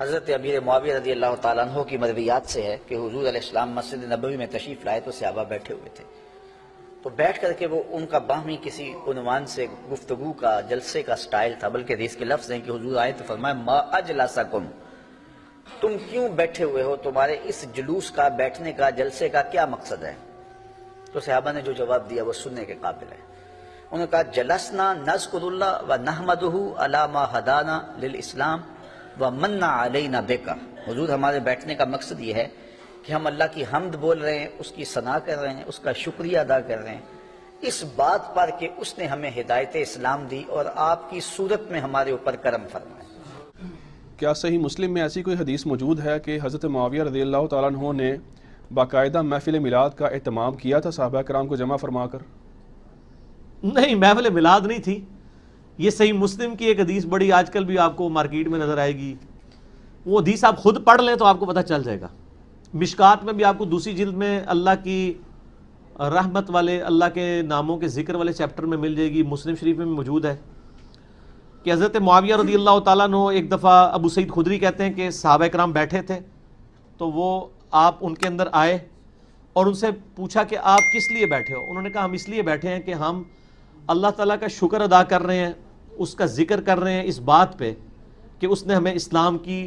हज़रत अमीर मुआविया रजी अल्लाह तु की मदवियात से है कि हजूर अल्लाम मस्जिद नबी में तशीफ लाए तो सहाबा बैठे हुए थे तो बैठ करके वो उनका बाहमी किसी उनवान से गुफ्तगु का जलसे का स्टाइल था बल्कि रेस के लफ्ज़ हैं कि हजूर आए तो फरमाए माँ अजलासा कुम तुम क्यों बैठे हुए हो तुम्हारे इस जुलूस का बैठने का जलसे का क्या मकसद है तो सहाबा ने जो जवाब दिया वो सुनने के काबिल है उन्होंने कहा जलसना नजकुल्ला व नहमदहू अलामा हदाना लिल इस्लाम व मन्ना आलई ना बेका हजूर हमारे बैठने का मकसद ये है कि हम अल्लाह की हमद बोल रहे हैं उसकी सना कर रहे हैं उसका शुक्रिया अदा कर रहे हैं इस बात पर कि उसने हमें हिदायत इस्लाम दी और आपकी सूरत में हमारे ऊपर करम फरमाए क्या सही मुस्लिम में ऐसी कोई हदीस मौजूद है कि हज़रत माविया रजी अल्लाह तु ने बाकायदा महफिल मिलाद का अहतमाम किया था साहबा कराम को जमा फरमा कर नहीं महफिल मिलाद नहीं थी ये सही मुस्लिम की एक हदीस बड़ी आजकल भी आपको मार्केट में नज़र आएगी वो हदीस आप खुद पढ़ लें तो आपको पता चल जाएगा मिशकात में भी आपको दूसरी जिल्द में अल्लाह की रहमत वाले अल्लाह के नामों के जिक्र वाले चैप्टर में मिल जाएगी मुस्लिम शरीफ में मौजूद है कि हज़रत मुआविया रदी अल्लाह तु एक दफ़ा अबू सईद खुदरी कहते हैं कि सहाबा कराम बैठे थे तो वो आप उनके अंदर आए और उनसे पूछा कि आप किस लिए बैठे हो उन्होंने कहा हम इसलिए बैठे हैं कि हम अल्लाह ताला का शुक्र अदा कर रहे हैं उसका ज़िक्र कर रहे हैं इस बात पे कि उसने हमें इस्लाम की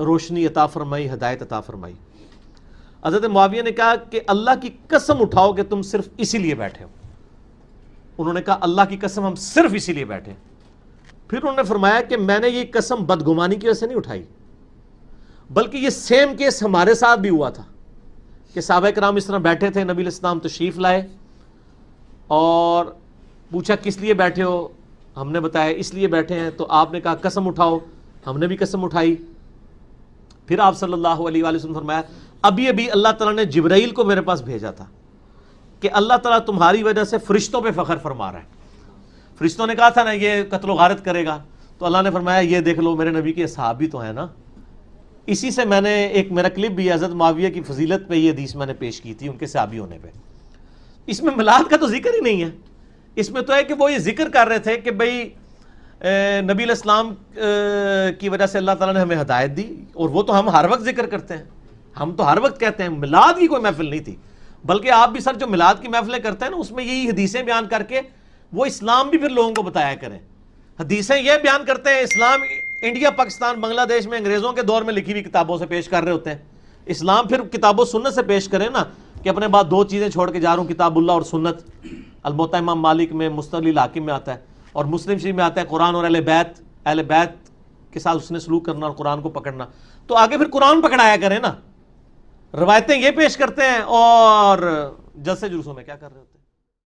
रोशनी अता फरमाई हदायत अता फरमाई हज़रत माविया ने कहा कि अल्लाह की कसम उठाओ कि तुम सिर्फ इसीलिए बैठे हो उन्होंने कहा अल्लाह की कसम हम सिर्फ इसीलिए बैठे फिर उन्होंने फरमाया कि मैंने ये कसम बदगुमानी की वजह से नहीं उठाई बल्कि ये सेम केस हमारे साथ भी हुआ था कि सबक राम इस तरह बैठे थे नबी इस्लाम तशरीफ़ लाए और पूछा किस लिए बैठे हो हमने बताया इसलिए बैठे हैं तो आपने कहा कसम उठाओ हमने भी कसम उठाई फिर आप सल्लल्लाहु अलैहि वसल्लम फरमाया अभी अभी अल्लाह ताला ने जिब्राइल को मेरे पास भेजा था कि अल्लाह ताला तुम्हारी वजह से फरिश्तों पे फ़ख्र फरमा रहा है फरिश्तों ने कहा था ना ये कत्लो गारत करेगा तो अल्लाह ने फरमाया ये देख लो मेरे नबी के सहाबी तो हैं ना इसी से मैंने एक मेरा क्लिप भी हजरत माविया की फजीलत पर यह हदीस मैंने पेश की थी उनके साहबी होने पर इसमें मिलाद का तो जिक्र ही नहीं है इसमें तो है कि वो ये जिक्र कर रहे थे कि भाई नबी इस्लाम की वजह से अल्लाह ताला ने हमें हदायत दी और वो तो हम हर वक्त जिक्र करते हैं हम तो हर वक्त कहते हैं मिलाद की कोई महफिल नहीं थी बल्कि आप भी सर जो मिलाद की महफिलें करते हैं ना उसमें यही हदीसें बयान करके वो इस्लाम भी फिर लोगों को बताया करें हदीसें यह बयान करते हैं इस्लाम इंडिया पाकिस्तान बांग्लादेश में अंग्रेज़ों के दौर में लिखी हुई किताबों से पेश कर रहे होते हैं इस्लाम फिर किताबों सुन्नत से पेश करें ना कि अपने बाद दो चीज़ें छोड़ के जा रहा हूँ किताबुल्ला और सुन्नत अलबत् इमाम मालिक में मुस्तलिल हाकिम में आता है और मुस्लिम शरीफ में आता है कुरान और अहल बैत अल बैत के साथ उसने सलूक करना और कुरान को पकड़ना तो आगे फिर कुरान पकड़ाया करें ना रवायतें ये पेश करते हैं और जलसे जुलूसों में क्या कर रहे हो